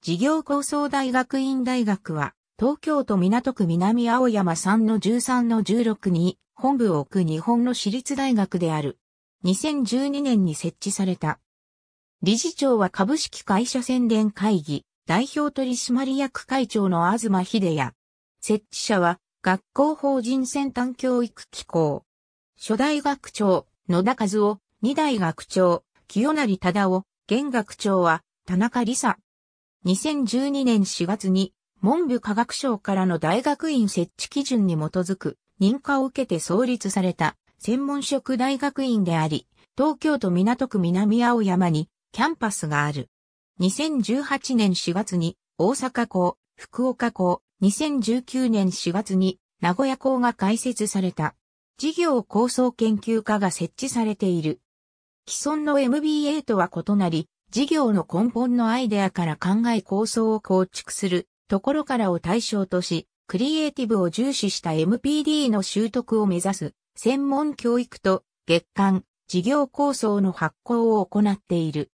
事業構想大学院大学は、東京都港区南青山3の13の16に本部を置く日本の私立大学である。2012年に設置された。理事長は株式会社宣伝会議、代表取締役会長の東秀也。設置者は、学校法人先端教育機構。初代学長、野田和夫、二代学長、清成忠夫、現学長は、田中理沙。2012年4月に文部科学省からの大学院設置基準に基づく認可を受けて創立された専門職大学院であり、東京都港区南青山にキャンパスがある。2018年4月に大阪校、福岡校、2019年4月に名古屋校が開設された。事業構想研究科が設置されている。既存の MBA とは異なり、事業の根本のアイデアから考え構想を構築するところからを対象とし、クリエイティブを重視した MPD の習得を目指す専門教育と月間事業構想の発行を行っている。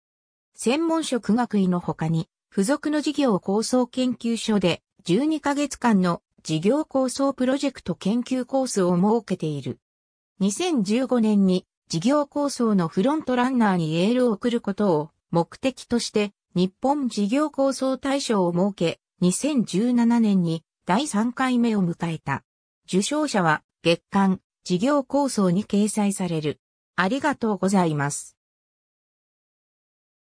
専門職学位の他に付属の事業構想研究所で12ヶ月間の事業構想プロジェクト研究コースを設けている。2015年に事業構想のフロントランナーにエールを送ることを目的として日本事業構想大賞を設け、2017年に第3回目を迎えた。受賞者は月間事業構想に掲載される。ありがとうございます。